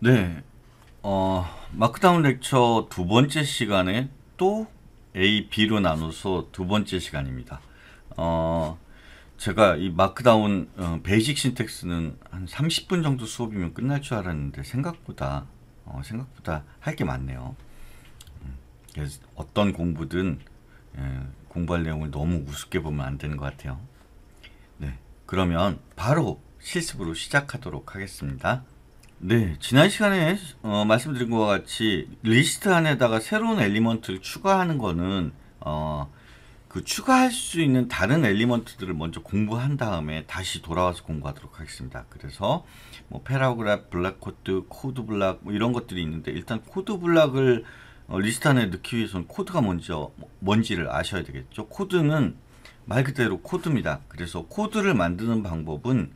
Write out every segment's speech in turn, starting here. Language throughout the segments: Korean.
네, 어, 마크다운 렉처 두 번째 시간에 또 A, B로 나눠서 두 번째 시간입니다. 어, 제가 이 마크다운 어, 베이직 신텍스는 한 30분 정도 수업이면 끝날 줄 알았는데 생각보다 어, 생각보다 할 게 많네요. 음, 어떤 공부든 예, 공부할 내용을 너무 우습게 보면 안 되는 것 같아요. 그러면 바로 실습으로 시작하도록 하겠습니다. 네, 지난 시간에 어, 말씀드린 것과 같이 리스트 안에다가 새로운 엘리먼트를 추가하는 거는 어, 그 추가할 수 있는 다른 엘리먼트들을 먼저 공부한 다음에 다시 돌아와서 공부하도록 하겠습니다. 그래서 뭐 패러그래프, 블랙코드, 코드 블락 뭐 이런 것들이 있는데 일단 코드 블락을 어, 리스트 안에 넣기 위해서는 코드가 먼저 뭔지를 아셔야 되겠죠. 코드는 말 그대로 코드입니다. 그래서 코드를 만드는 방법은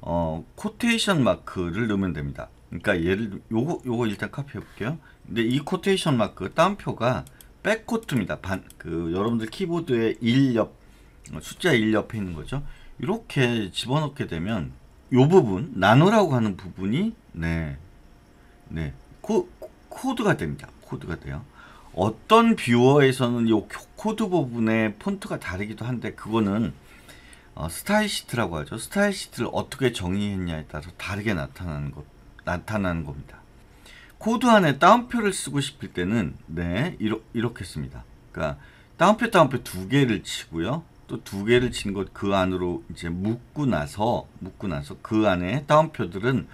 어, 코테이션 마크를 넣으면 됩니다. 그러니까 예를 요거 요거 일단 카피해 볼게요. 근데 이 코테이션 마크 따옴표가 백코트입니다. 반, 그 여러분들 키보드에 1옆 숫자 1옆에 있는 거죠. 이렇게 집어넣게 되면 요 부분 나누라고 하는 부분이 네. 네. 코, 코드가 됩니다. 코드가 돼요. 어떤 뷰어에서는 이 코드 부분의 폰트가 다르기도 한데 그거는 어, 스타일 시트라고 하죠. 스타일 시트를 어떻게 정의했냐에 따라서 다르게 나타나는 것 나타나는 겁니다. 코드 안에 따옴표를 쓰고 싶을 때는 네 이러, 이렇게 씁니다. 그러니까 따옴표따옴표두 개를 치고요. 또 두 개를 친 것 그 안으로 이제 묶고 나서 묶고 나서 그 안에 따옴표들은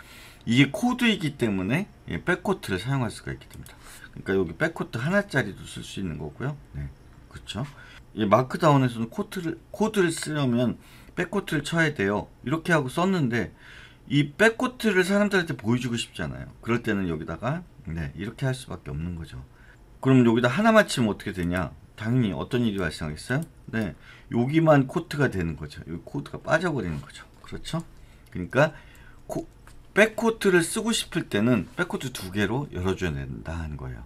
이게 코드이기 때문에 예, 백코트를 사용할 수가 있게 됩니다. 그러니까 여기 백코트 하나짜리도 쓸 수 있는 거고요. 네, 그렇죠. 이 마크다운에서는 코트를 코드를 쓰려면 백코트를 쳐야 돼요. 이렇게 하고 썼는데 이 백코트를 사람들한테 보여주고 싶잖아요. 그럴 때는 여기다가 네 이렇게 할 수밖에 없는 거죠. 그럼 여기다 하나만 치면 어떻게 되냐? 당연히 어떤 일이 발생하겠어요? 네, 여기만 코트가 되는 거죠. 여기 코트가 빠져버리는 거죠. 그렇죠? 그러니까 코, 백코트를 쓰고 싶을 때는 백코트 두 개로 열어줘야 된다 는 거예요.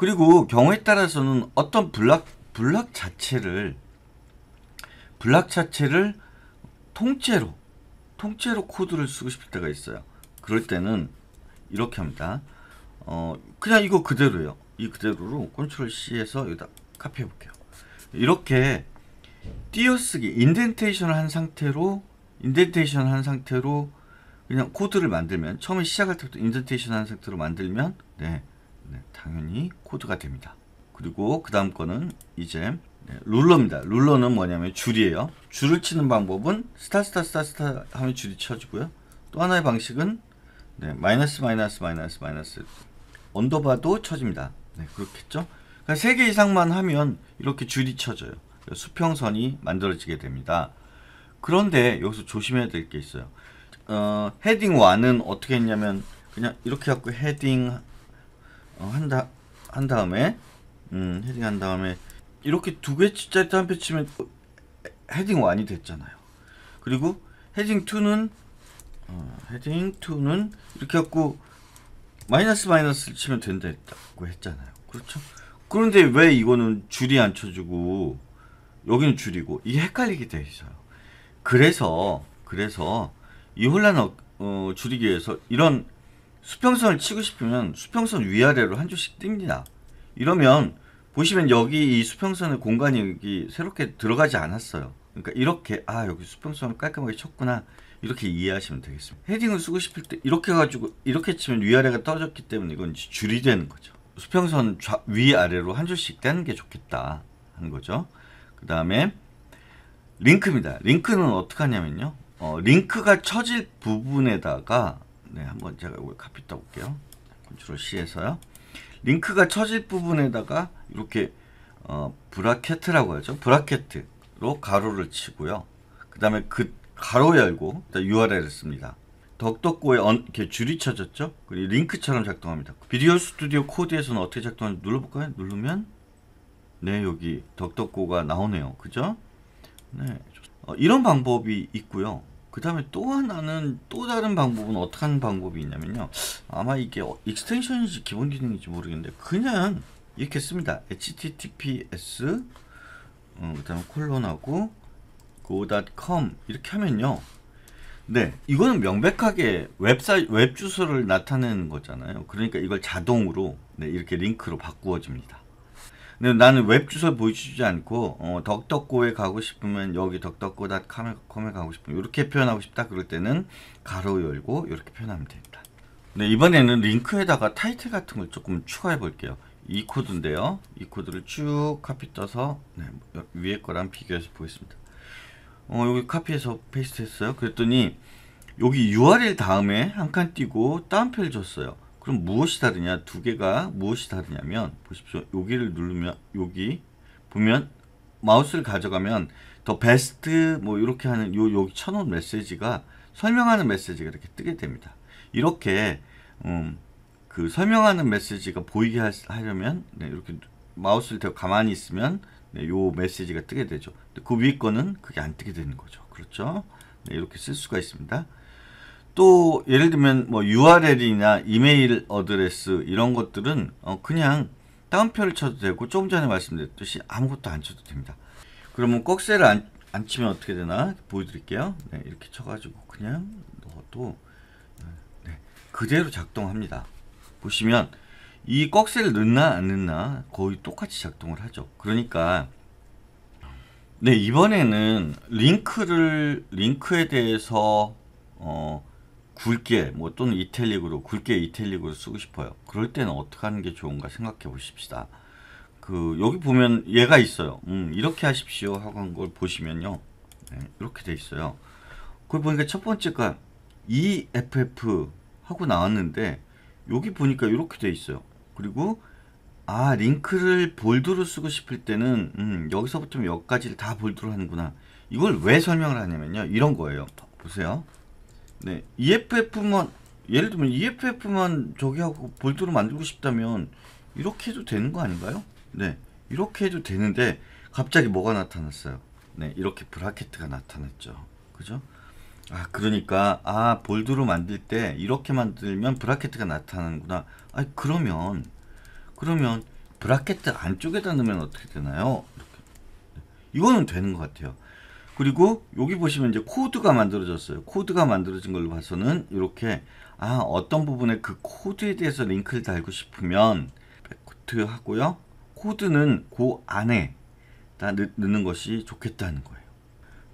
그리고 경우에 따라서는 어떤 블락 블락 자체를 블락 자체를 통째로 통째로 코드를 쓰고 싶을 때가 있어요. 그럴 때는 이렇게 합니다. 어 그냥 이거 그대로예요. 이 그대로로 컨트롤 C에서 여기다 카피해 볼게요. 이렇게 띄어쓰기 인덴테이션을 한 상태로 인덴테이션 을한 상태로 그냥 코드를 만들면 처음에 시작할 때부터 인덴테이션 을한 상태로 만들면 네 네, 당연히 코드가 됩니다. 그리고 그 다음 거는 이제 네, 룰러입니다. 룰러는 뭐냐면 줄이에요. 줄을 치는 방법은 스타 스타 스타 스타 하면 줄이 쳐지고요. 또 하나의 방식은 네, 마이너스 마이너스 마이너스 마이너스 언더바도 쳐집니다. 네, 그렇겠죠? 그러니까 3개 이상만 하면 이렇게 줄이 쳐져요. 수평선이 만들어지게 됩니다. 그런데 여기서 조심해야 될 게 있어요. 어, 헤딩 1은 어떻게 했냐면 그냥 이렇게 갖고 헤딩 어, 한다 한 다음에 음, 헤딩한 다음에 이렇게 두개 칩자이트 한표 치면 헤딩 1이 됐잖아요. 그리고 헤딩 2는 어, 헤딩 2는 이렇게 갖고 마이너스 마이너스를 치면 된다고 했잖아요. 그렇죠? 그런데 왜 이거는 줄이 안 쳐주고 여기는 줄이고 이게 헷갈리게 돼 있어요. 그래서 그래서 이 혼란 을 어, 줄이기 위해서 이런 수평선을 치고 싶으면 수평선 위아래로 한 줄씩 뜹니다. 이러면 보시면 여기 이 수평선의 공간이 여기 새롭게 들어가지 않았어요. 그러니까 이렇게 아 여기 수평선을 깔끔하게 쳤구나 이렇게 이해하시면 되겠습니다. 헤딩을 쓰고 싶을 때 이렇게 가지고 이렇게 치면 위아래가 떨어졌기 때문에 이건 줄이 되는 거죠. 수평선 좌, 위아래로 한 줄씩 떼는 게 좋겠다 하는 거죠. 그 다음에 링크입니다. 링크는 어떻게 하냐면요. 어, 링크가 처질 부분에다가 네, 한번 제가 이걸 카피 떠볼게요. 컨트롤 C에서요. 링크가 처질 부분에다가 이렇게 어, 브라켓이라고 하죠. 브라켓으로 가로를 치고요. 그 다음에 그 가로 열고 URL을 씁니다. 덕덕고에 언, 이렇게 줄이 쳐졌죠? 그리고 링크처럼 작동합니다. 비디오 스튜디오 코드에서는 어떻게 작동하는지 눌러볼까요? 누르면 네 여기 덕덕고가 나오네요. 그죠? 네, 어, 이런 방법이 있고요. 그 다음에 또 하나는 또 다른 방법은 어떻게 방법이 있냐면요 아마 이게 익스텐션인지 기본 기능인지 모르겠는데 그냥 이렇게 씁니다 https 어, 그 다음에 콜론하고 go.com 이렇게 하면요 네 이거는 명백하게 웹사이 웹 주소를 나타내는 거잖아요 그러니까 이걸 자동으로 네, 이렇게 링크로 바꾸어집니다 근데 나는 웹 주소 보여주지 않고 어, 덕덕고에 가고 싶으면 여기 덕덕고 c 컴에 가고 싶으면 이렇게 표현하고 싶다 그럴 때는 가로 열고 이렇게 표현하면 됩니다. 네, 이번에는 링크에다가 타이틀 같은 걸 조금 추가해 볼게요. 이 코드인데요. 이 코드를 쭉 카피 떠서 네, 위에 거랑 비교해서 보겠습니다. 어, 여기 카피해서 페이스트 했어요. 그랬더니 여기 URL 다음에 한 칸 띄고 다운표를 줬어요. 그럼 무엇이 다르냐? 두 개가 무엇이 다르냐면 보십시오. 여기를 누르면 여기 보면 마우스를 가져가면 더 베스트 뭐 이렇게 하는 요 여기 천원 메시지가 설명하는 메시지가 이렇게 뜨게 됩니다. 이렇게 음, 그 설명하는 메시지가 보이게 하, 려면 네, 이렇게 마우스를 대고 가만히 있으면 네, 요 메시지가 뜨게 되죠. 그 위에 거는 그게 안 뜨게 되는 거죠. 그렇죠? 네, 이렇게 쓸 수가 있습니다. 또 예를 들면 뭐 URL이나 이메일 어드레스 이런 것들은 어 그냥 따옴표를 쳐도 되고 조금 전에 말씀드렸듯이 아무것도 안 쳐도 됩니다. 그러면 꺽쇠를 안, 안 치면 어떻게 되나 보여드릴게요. 네, 이렇게 쳐가지고 그냥 넣어도 네, 그대로 작동합니다. 보시면 이 꺽쇠를 넣나 안 넣나 거의 똑같이 작동을 하죠. 그러니까 네 이번에는 링크를 링크에 대해서 어, 굵게 뭐 또는 이탈릭으로 굵게 이탈릭으로 쓰고 싶어요. 그럴 때는 어떻게 하는 게 좋은가 생각해 보십시다. 그 여기 보면 얘가 있어요. 음, 이렇게 하십시오 하고 한 걸 보시면요. 네, 이렇게 돼 있어요. 그걸 보니까 첫 번째가 EFF 하고 나왔는데 여기 보니까 이렇게 돼 있어요. 그리고 아 링크를 볼드로 쓰고 싶을 때는 음, 여기서부터 여기까지를 다 볼드로 하는구나. 이걸 왜 설명을 하냐면요. 이런 거예요. 보세요. 네, EFF만 예를 들면 EFF만 저기 하고 볼드로 만들고 싶다면 이렇게 해도 되는 거 아닌가요? 네, 이렇게 해도 되는데 갑자기 뭐가 나타났어요? 네, 이렇게 브라켓가 나타났죠. 그죠? 아, 그러니까 아 볼드로 만들 때 이렇게 만들면 브라켓가 나타나는구나. 아, 그러면 그러면 브라켓 안쪽에다 넣으면 어떻게 되나요? 이렇게. 네. 이거는 되는 것 같아요. 그리고 여기 보시면 이제 코드가 만들어졌어요. 코드가 만들어진 걸로 봐서는 이렇게 아 어떤 부분에 그 코드에 대해서 링크를 달고 싶으면 백코트 하고요. 코드는 그 안에 다 넣, 는 것이 좋겠다는 거예요.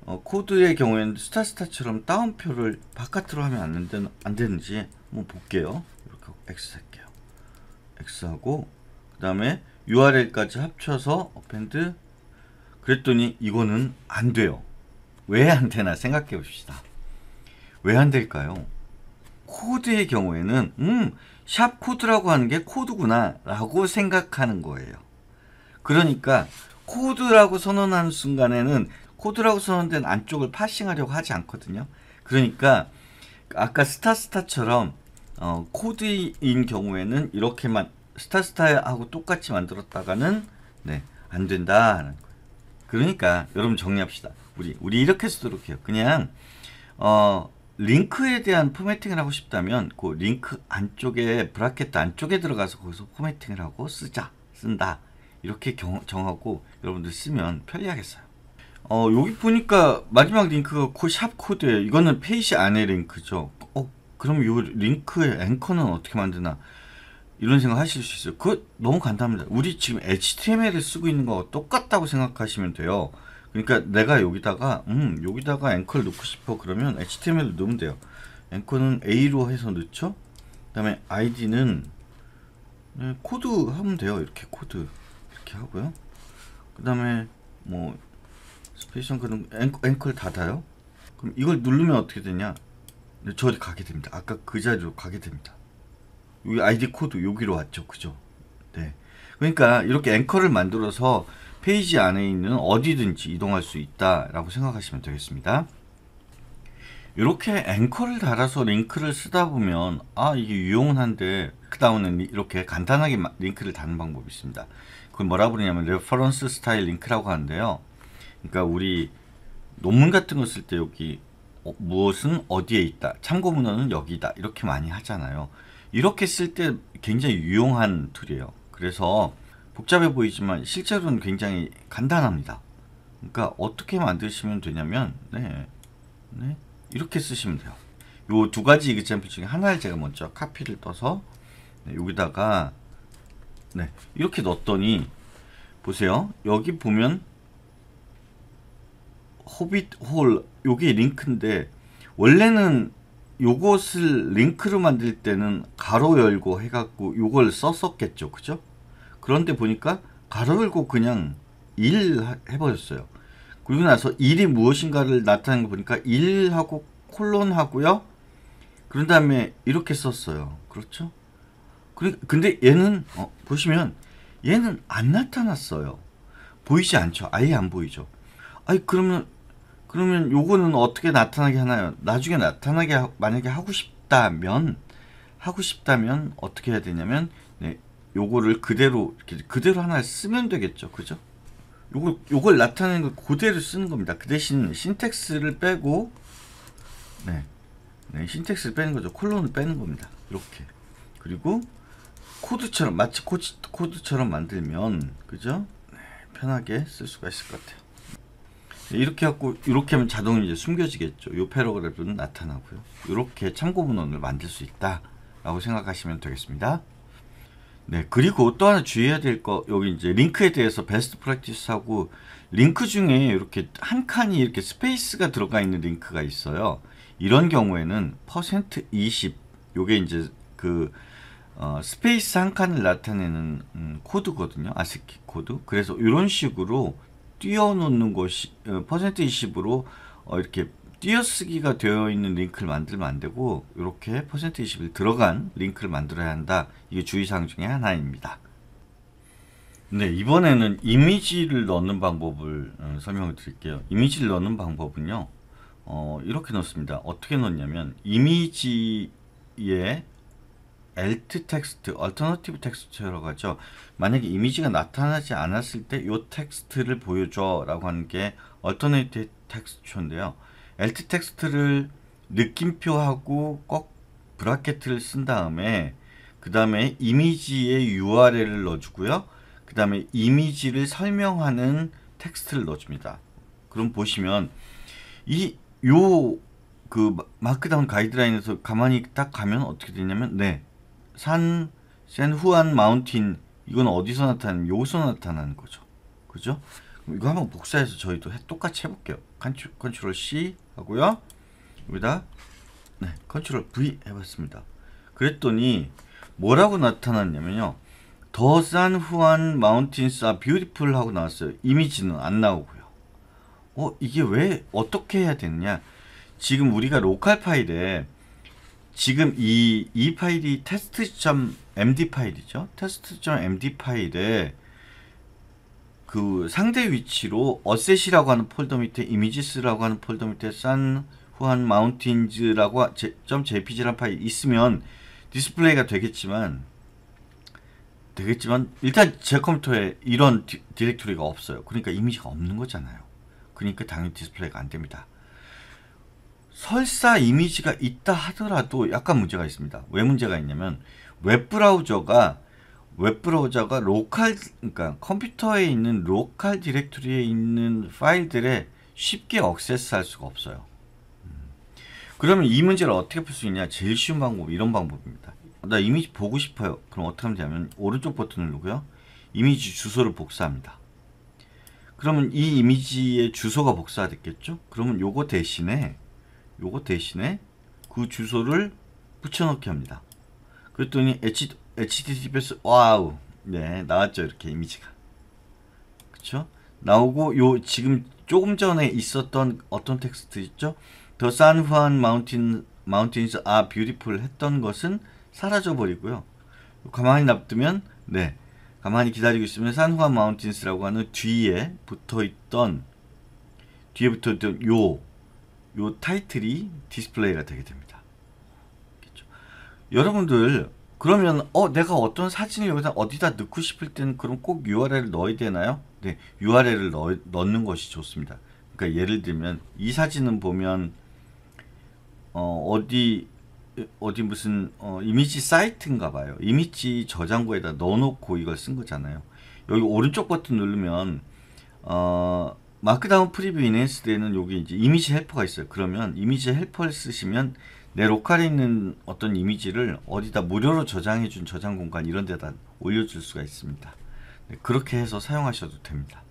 어, 코드의 경우에는 스타스타처럼 다운표를 바깥으로 하면 안, 된, 되는, 안 되는지 한번 볼게요. 이렇게 X 할게요. X 하고 그 다음에 URL까지 합쳐서 append 그랬더니 이거는 안 돼요. 왜안 되나 생각해 봅시다. 왜 안 될까요? 코드의 경우에는 음, 샵 코드라고 하는 게 코드구나 라고 생각하는 거예요. 그러니까 코드라고 선언하는 순간에는 코드라고 선언된 안쪽을 파싱하려고 하지 않거든요. 그러니까 아까 스타스타처럼 어, 코드인 경우에는 이렇게만 스타스타하고 똑같이 만들었다가는 네, 안 된다는 거예요. 그러니까 여러분 정리합시다. 우리 우리 이렇게 쓰도록 해요. 그냥 어 링크에 대한 포맷팅을 하고 싶다면 그 링크 안쪽에 브라켓 안쪽에 들어가서 거기서 포맷팅을 하고 쓰자 쓴다 이렇게 경, 정하고 여러분들 쓰면 편리하겠어요. 어 여기 보니까 마지막 링크가 샵 코드예요. 이거는 페이지 안에 링크죠. 어 그럼 이 링크의 앵커는 어떻게 만드나? 이런 생각 하실 수 있어요. 그 너무 간단합니다. 우리 지금 HTML을 쓰고 있는 거와 똑같다고 생각하시면 돼요. 그러니까 내가 여기다가 음 여기다가 앵커를 넣고 싶어 그러면 HTML을 넣으면 돼요. 앵커는 A로 해서 넣죠. 그다음에 ID는 네, 코드 하면 돼요. 이렇게 코드 이렇게 하고요. 그다음에 뭐 스페이스 앵커는 앵커, 앵커를 닫아요. 그럼 이걸 누르면 어떻게 되냐? 네, 저리 가게 됩니다. 아까 그 자리로 가게 됩니다. 여기 ID 코드 여기로 왔죠, 그죠? 네. 그러니까 이렇게 앵커를 만들어서 페이지 안에 있는 어디든지 이동할 수 있다라고 생각하시면 되겠습니다. 이렇게 앵커를 달아서 링크를 쓰다 보면 아 이게 유용한데 그 다음에는 이렇게 간단하게 링크를 다는 방법이 있습니다. 그걸 뭐라 부르냐면 레퍼런스 스타일 링크라고 하는데요. 그러니까 우리 논문 같은 거쓸때 여기 어, 무엇은 어디에 있다 참고 문헌은 여기다 이렇게 많이 하잖아요. 이렇게 쓸 때 굉장히 유용한 툴이에요. 그래서 복잡해 보이지만 실제로는 굉장히 간단합니다. 그러니까 어떻게 만드시면 되냐면 네, 네, 이렇게 쓰시면 돼요. 요 두 가지 이그챔플 중에 하나를 제가 먼저 카피를 떠서 네, 여기다가 네, 이렇게 넣었더니 보세요. 여기 보면 호빗홀 요게 링크인데 원래는 요것을 링크로 만들 때는 가로 열고 해갖고 요걸 썼었겠죠 그죠 그런데 보니까 가로 열고 그냥 일 해버렸어요. 그리고 나서 일이 무엇인가를 나타낸 거 보니까 일하고 콜론 하고요. 그런 다음에 이렇게 썼어요. 그렇죠? 근데 얘는 어, 보시면 얘는 안 나타났어요. 보이지 않죠. 아예 안 보이죠. 아니 그러면 그러면 요거는 어떻게 나타나게 하나요? 나중에 나타나게 하, 만약에 하고 싶다면 하고 싶다면 어떻게 해야 되냐면 요거를 그대로 이렇게 그대로 하나 쓰면 되겠죠 그죠 요걸 요걸 나타내는 걸 그대로 쓰는 겁니다 그 대신 신텍스를 빼고 네, 네 신텍스를 빼는 거죠 콜론을 빼는 겁니다 이렇게 그리고 코드처럼 마치 코드, 코드처럼 만들면 그죠 네, 편하게 쓸 수가 있을 것 같아요 네, 이렇게 하고 이렇게 하면 자동 이제 숨겨지겠죠 요 패러그래프는 나타나고요 이렇게 참고 문헌을 만들 수 있다 라고 생각하시면 되겠습니다 네, 그리고 또 하나 주의해야 될 거 여기 이제 링크에 대해서 베스트 프랙티스하고 링크 중에 이렇게 한 칸이 이렇게 스페이스가 들어가 있는 링크가 있어요. 이런 경우에는 퍼센트 20 요게 이제 그 어, 스페이스 한 칸을 나타내는 음, 코드거든요. 아스키 코드. 그래서 이런 식으로 띄워놓는 것이 어, 퍼센트 20으로 어, 이렇게 띄어쓰기가 되어 있는 링크를 만들면 안 되고 이렇게 퍼센트 21 들어간 링크를 만들어야 한다. 이게 주의사항 중에 하나입니다. 네, 이번에는 이미지를 넣는 방법을 어, 설명을 드릴게요. 이미지를 넣는 방법은요. 어, 이렇게 넣습니다. 어떻게 넣냐면 이미지에 alt 텍스트, alternative 텍스트라고 하죠. 만약에 이미지가 나타나지 않았을 때 이 텍스트를 보여줘 라고 하는 게 alternative 텍스처인데요. lt 텍스트를 느낌표하고 꼭 브라켓을 쓴 다음에 그 다음에 이미지의 URL을 넣어주고요. 그 다음에 이미지를 설명하는 텍스트를 넣어줍니다. 그럼 보시면 이 요 그 마크다운 가이드라인에서 가만히 딱 가면 어떻게 되냐면 네 산 센후안 마운틴 이건 어디서 나타나는 요기서 나타나는 거죠. 그죠? 이거 한번 복사해서 저희도 똑같이 해볼게요. 컨트, 컨트롤 C 하고요. 여기다 네, 컨트롤 V 해봤습니다. 그랬더니 뭐라고 나타났냐면요. 더산 후안 마운틴스 아 뷰티풀 하고 나왔어요. 이미지는 안 나오고요. 어 이게 왜 어떻게 해야 되느냐? 지금 우리가 로컬 파일에 지금 이, 이 파일이 테스트.md 파일이죠. 테스트.md 파일에 그 상대 위치로 어셋이라고 하는 폴더 밑에 이미지스라고 하는 폴더 밑에 산 후한 마운틴즈라고 점 .jpg란 파일 있으면 디스플레이가 되겠지만 되겠지만 일단 제 컴퓨터에 이런 디, 디렉토리가 없어요. 그러니까 이미지가 없는 거잖아요. 그러니까 당연히 디스플레이가 안 됩니다. 설사 이미지가 있다 하더라도 약간 문제가 있습니다. 왜 문제가 있냐면 웹브라우저가 웹 브라우저가 로컬 그러니까 컴퓨터에 있는 로컬 디렉토리에 있는 파일들에 쉽게 억세스할 수가 없어요. 음. 그러면 이 문제를 어떻게 풀 수 있냐? 제일 쉬운 방법 이런 방법입니다. 나 이미지 보고 싶어요. 그럼 어떻게 하면 되냐면 오른쪽 버튼을 누르고요. 이미지 주소를 복사합니다. 그러면 이 이미지의 주소가 복사됐겠죠? 그러면 요거 대신에 요거 대신에 그 주소를 붙여넣기 합니다. 그랬더니 HTTPS 와우 네 나왔죠 이렇게 이미지가 그쵸 나오고 요 지금 조금 전에 있었던 어떤 텍스트 있죠 더산후한 마운틴 마운틴스 아 뷰티풀 했던 것은 사라져 버리고요 가만히 놔두면 네 가만히 기다리고 있으면 산후한 마운틴스라고 하는 뒤에 붙어 있던 뒤에 붙어 있던 요요 요 타이틀이 디스플레이가 되게 됩니다 그쵸? 여러분들 그러면 어 내가 어떤 사진을 여기다 어디다 넣고 싶을 때는 그럼 꼭 URL을 넣어야 되나요? 네, URL을 넣, 넣는 것이 좋습니다. 그러니까 예를 들면 이 사진은 보면 어, 어디 어디 무슨 어, 이미지 사이트인가 봐요. 이미지 저장고에다 넣어놓고 이걸 쓴 거잖아요. 여기 오른쪽 버튼 누르면 어, 마크다운 프리뷰 인핸스되는 여기 이제 이미지 헬퍼가 있어요. 그러면 이미지 헬퍼를 쓰시면 내 로컬에 있는 어떤 이미지를 어디다 무료로 저장해준 저장 공간 이런 데다 올려줄 수가 있습니다. 네, 그렇게 해서 사용하셔도 됩니다.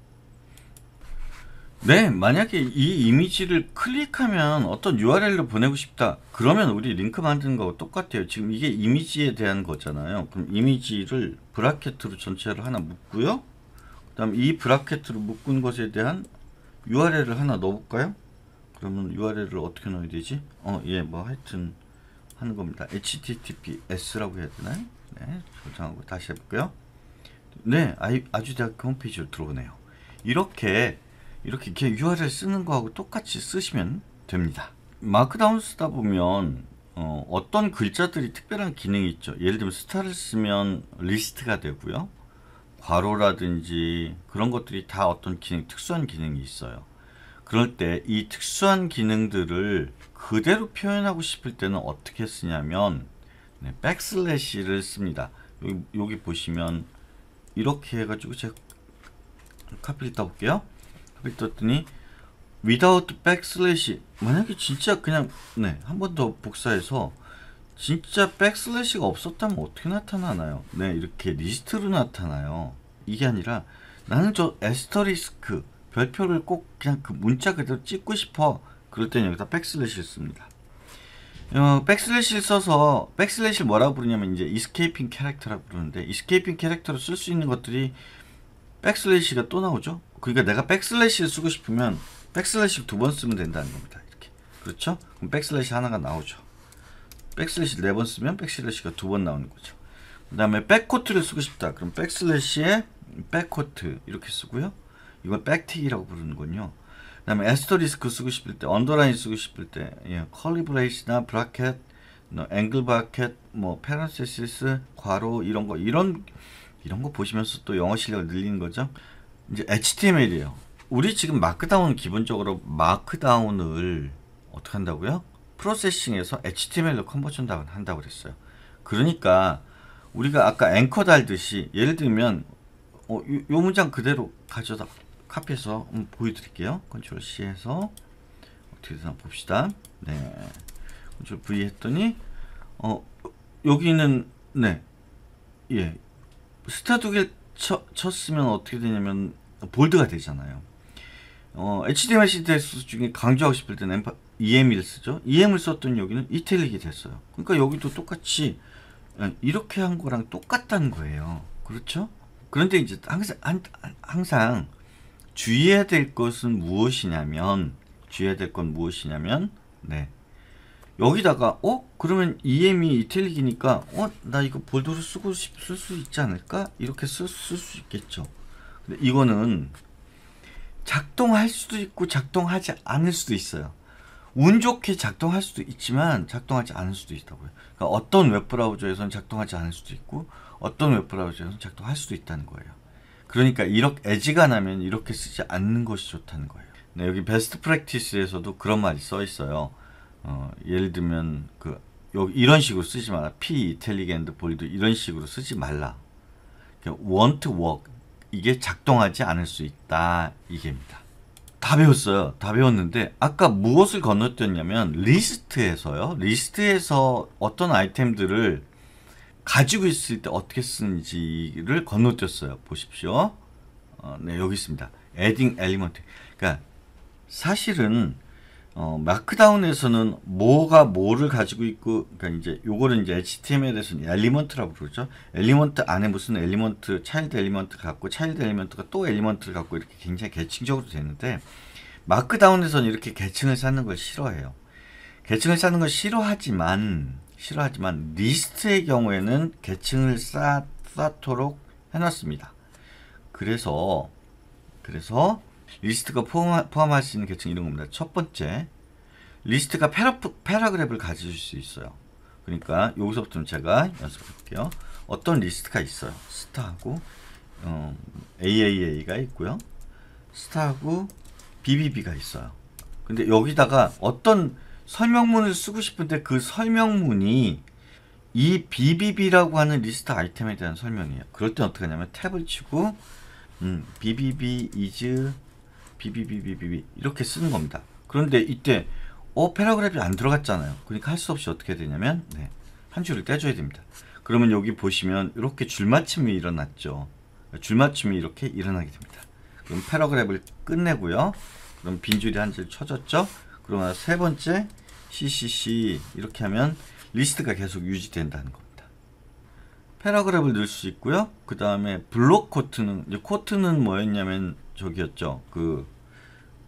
네, 만약에 이 이미지를 클릭하면 어떤 URL로 보내고 싶다. 그러면 우리 링크 만드는 거하고 똑같아요. 지금 이게 이미지에 대한 거잖아요. 그럼 이미지를 브라켓으로 전체를 하나 묶고요. 그 다음 이 브라켓으로 묶은 것에 대한 URL을 하나 넣어볼까요? 그러면 URL을 어떻게 넣어야 되지? 어, 예, 뭐 하여튼 하는 겁니다. https라고 해야 되나요? 네, 저장하고 다시 해볼게요. 네, 아주대학교 홈페이지로 들어오네요. 이렇게 이렇게 URL 쓰는 거하고 똑같이 쓰시면 됩니다. 마크다운 쓰다 보면 어, 떤 글자들이 특별한 기능이 있죠. 예를 들면 스타를 쓰면 리스트가 되고요. 괄호라든지 그런 것들이 다 어떤 기능, 특수한 기능이 있어요. 그럴 때 이 특수한 기능들을 그대로 표현하고 싶을 때는 어떻게 쓰냐면 네, 백슬래시를 씁니다. 여기, 여기, 보시면 이렇게 해가지고 제가 카피를 떠볼게요. 카피를 떴더니 without backslash 만약에 진짜 그냥 네, 한 번 더 복사해서 진짜 백슬래시가 없었다면 어떻게 나타나나요? 네, 이렇게 리스트로 나타나요. 이게 아니라 나는 저 에스터리스크 별표를 꼭 그냥 그 문자 그대로 찍고 싶어 그럴 때는 여기다 백슬래시를 씁니다 어, 백슬래시를 써서 백슬래시를 뭐라고 부르냐면 이제 이스케이핑 캐릭터라고 부르는데 이스케이핑 캐릭터로 쓸 수 있는 것들이 백슬래시가 또 나오죠 그러니까 내가 백슬래시를 쓰고 싶으면 백슬래시 두 번 쓰면 된다는 겁니다 이렇게 그렇죠? 그럼 백슬래시 하나가 나오죠 백슬래시 네번 쓰면 백슬래시가 두 번 나오는 거죠 그 다음에 백코트를 쓰고 싶다 그럼 백슬래시에 백코트 이렇게 쓰고요 이걸 백틱이라고 부르는군요. 그 다음에 에스토리스크 쓰고 싶을 때, 언더라인 쓰고 싶을 때, 예, 컬리브레이시나 브라켓, 뭐 앵글 브라켓, 뭐 페란세시스, 괄호 이런 거 이런 이런 거 보시면서 또 영어 실력을 늘리는 거죠. 이제 HTML이에요. 우리 지금 마크다운 기본적으로 마크다운을 어떻게 한다고요? 프로세싱에서 HTML로 컨버전 한다고 그랬어요. 그러니까 우리가 아까 앵커 달듯이 예를 들면 어, 요, 요 문장 그대로 가져다 카피해서 보여드릴게요. 컨트롤 C 해서 어떻게 되나 봅시다. 네. 컨트롤 V 했더니 어 여기는 네. 예. 스타 두개 쳤으면 어떻게 되냐면 볼드가 되잖아요. 어, HDMI CSS 중에 강조하고 싶을 때는 EM을 쓰죠. EM을 썼던 여기는 이탈릭이 됐어요. 그러니까 여기도 똑같이 예, 이렇게 한 거랑 똑같다는 거예요. 그렇죠? 그런데 이제 항상, 항상 주의해야 될 것은 무엇이냐면 주의해야 될 건 무엇이냐면 네. 여기다가 어? 그러면 EM이 이탈릭이니까 어? 나 이거 볼도로 쓰고 쓸수 있지 않을까? 이렇게 쓸 수 있겠죠. 근데 이거는 작동할 수도 있고 작동하지 않을 수도 있어요. 운 좋게 작동할 수도 있지만 작동하지 않을 수도 있다고요. 그러니까 어떤 웹브라우저에서는 작동하지 않을 수도 있고 어떤 웹브라우저에서는 작동할 수도 있다는 거예요. 그러니까 이렇게 애지가나면 이렇게 쓰지 않는 것이 좋다는 거예요. 네, 여기 베스트 프랙티스에서도 그런 말이 써 있어요. 어, 예를 들면 그 여기 이런 식으로 쓰지 마라. P 이텔리겐드 볼도 이런 식으로 쓰지 말라. 그러니까 want 이게 작동하지 않을 수 있다 이게입니다. 다 배웠어요. 다 배웠는데 아까 무엇을 건너뛰었냐면 리스트에서요. 리스트에서 어떤 아이템들을 가지고 있을 때 어떻게 쓰는지를 건너뛰었어요. 보십시오. 어, 네, 여기 있습니다. adding element. 그러니까 사실은 어, 마크다운에서는 뭐가 뭐를 가지고 있고 그러니까 이제 요거는 이제 HTML에서는 엘리먼트라고 부르죠. 엘리먼트 안에 무슨 엘리먼트 차일드 엘리먼트 갖고 차일드 엘리먼트가 또 엘리먼트를 갖고 이렇게 굉장히 계층적으로 되는데 마크다운에서는 이렇게 계층을 쌓는 걸 싫어해요. 계층을 쌓는 걸 싫어하지만 싫어하지만 리스트의 경우에는 계층을 쌓, 도록 해놨습니다. 그래서 그래서 리스트가 포함, 포함할 수 있는 계층 이런 겁니다. 첫 번째 리스트가 패러, 패러그래프 가질 수 있어요. 그러니까 여기서부터 제가 연습해 볼게요. 어떤 리스트가 있어요. 스타하고 어, AAA가 있고요. 스타하고 BBB가 있어요. 근데 여기다가 어떤 설명문을 쓰고 싶은데 그 설명문이 이 BBB라고 하는 리스트 아이템에 대한 설명이에요. 그럴 때 어떻게 하냐면 탭을 치고 음, BBB is BBBBB 이렇게 쓰는 겁니다. 그런데 이때 어패러그랩이안 들어갔잖아요. 그러니까 할 수 없이 어떻게 되냐면 네, 한 줄을 떼줘야 됩니다. 그러면 여기 보시면 이렇게 줄맞춤이 일어났죠. 줄맞춤이 이렇게 일어나게 됩니다. 그럼 패러그랩을 끝내고요. 그럼 빈줄이 한 줄 쳐졌죠. 그러면세 번째 CCC 이렇게 하면 리스트가 계속 유지된다는 겁니다. 패러그래프 넣을 수 있고요. 그 다음에 블록 코트는 코트는 뭐였냐면 저기였죠. 그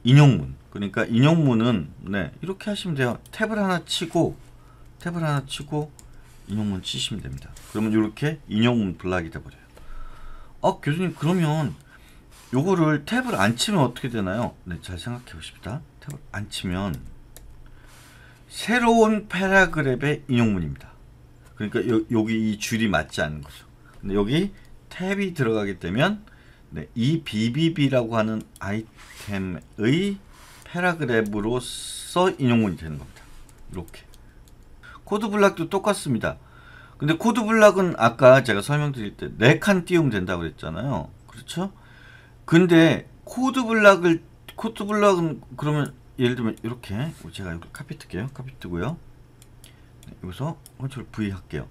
인용문. 그러니까 인용문은 네 이렇게 하시면 돼요. 탭을 하나 치고 탭을 하나 치고 인용문 치시면 됩니다. 그러면 이렇게 인용문 블락이 돼버려요. 아 교수님 그러면 요거를 탭을 안 치면 어떻게 되나요? 네, 잘 생각해 보십시다. 탭을 안 치면 새로운 패라그랩의 인용문입니다. 그러니까 요, 여기 이 줄이 맞지 않는 거죠. 근데 여기 탭이 들어가게 되면 네, 이 BBB라고 하는 아이템의 패라그랩으로서 인용문이 되는 겁니다. 이렇게. 코드 블락도 똑같습니다. 근데 코드 블락은 아까 제가 설명드릴 때 4칸 띄우면 된다고 그랬잖아요. 그렇죠? 근데 코드 블락을 코드 블락은 그러면 예를 들면 이렇게 뭐 제가 여기 카피 뜰게요. 카피 뜨고요. 네, 여기서 컨트롤 V 할게요.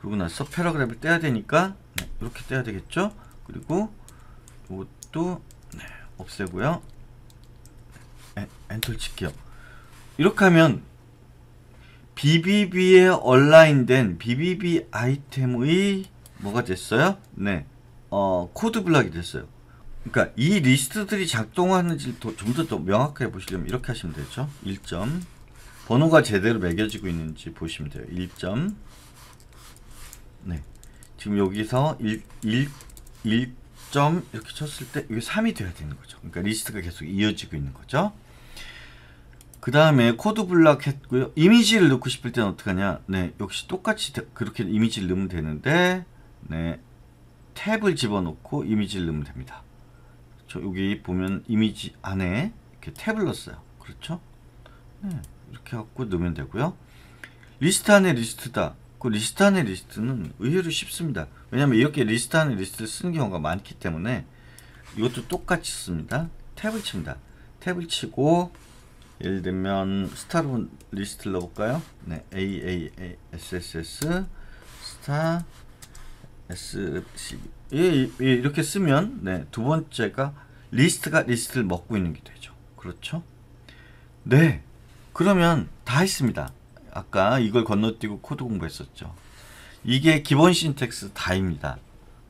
그리고 나서 패러그래프 떼야 되니까 네, 이렇게 떼야 되겠죠. 그리고 이것도 네, 없애고요. 네, 엔터 칠게요. 이렇게 하면 BBB에 얼라인된 BBB 아이템의 뭐가 됐어요? 네, 어, 코드 블락이 됐어요. 그러니까 이 리스트들이 작동하는지 좀더더 명확하게 보시려면 이렇게 하시면 되죠. 1점 번호가 제대로 매겨지고 있는지 보시면 돼요. 1점 네 지금 여기서 1, 1, 1점 이렇게 쳤을 때 이게 3이 돼야 되는 거죠. 그러니까 리스트가 계속 이어지고 있는 거죠. 그 다음에 코드 블락 했고요. 이미지를 넣고 싶을 때는 어떻 하냐? 네, 역시 똑같이 그렇게 이미지를 넣으면 되는데, 네, 탭을 집어넣고 이미지를 넣으면 됩니다. 그 여기 보면 이미지 안에 이렇게 탭을 넣었어요. 그렇죠? 네, 이렇게 갖고 넣으면 되고요. 리스트 안에 리스트다. 그 리스트 안에 리스트는 의외로 쉽습니다. 왜냐하면 이렇게 리스트 안에 리스트를 쓰는 경우가 많기 때문에 이것도 똑같이 씁니다. 탭을 칩니다. 탭을 치고 예를 들면 스타로 리스트를 넣어볼까요? 네, AASSS 스타 S12. 예, 예, 이렇게 쓰면 네, 두 번째가 리스트가 리스트를 먹고 있는 게 되죠. 그렇죠? 네. 그러면 다 했습니다. 아까 이걸 건너뛰고 코드 공부했었죠. 이게 기본 신텍스 다입니다.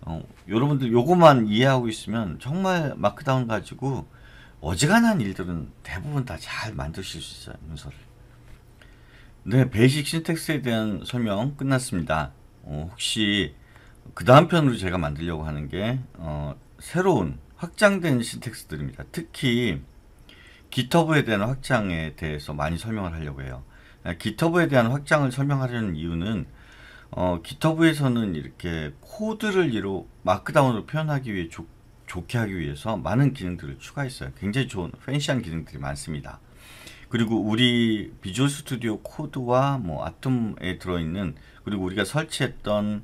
어, 여러분들 요거만 이해하고 있으면 정말 마크다운 가지고 어지간한 일들은 대부분 다 잘 만드실 수 있어요. 문서를. 네, 베이식 신텍스에 대한 설명 끝났습니다. 어, 혹시 그 다음 편으로 제가 만들려고 하는 게 어, 새로운 확장된 신텍스들입니다. 특히 g i t h u b 에 대한 확장에 대해서 많이 설명을 하려고 해요. g i t h u b 에 대한 확장을 설명하려는 이유는 어, h u b 에서는 이렇게 코드를 이로 마크다운으로 표현하기 위해 조, 좋게 하기 위해서 많은 기능들을 추가했어요. 굉장히 좋은 팬시한 기능들이 많습니다. 그리고 우리 비주얼 스튜디오 코드와 뭐 아톰에 들어있는 그리고 우리가 설치했던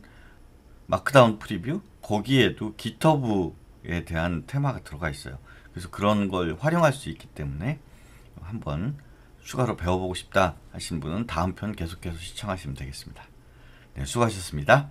마크다운 프리뷰 거기에도 기터브에 대한 테마가 들어가 있어요. 그래서 그런 걸 활용할 수 있기 때문에 한번 추가로 배워보고 싶다 하신 분은 다음 편 계속해서 시청하시면 되겠습니다. 네, 수고하셨습니다.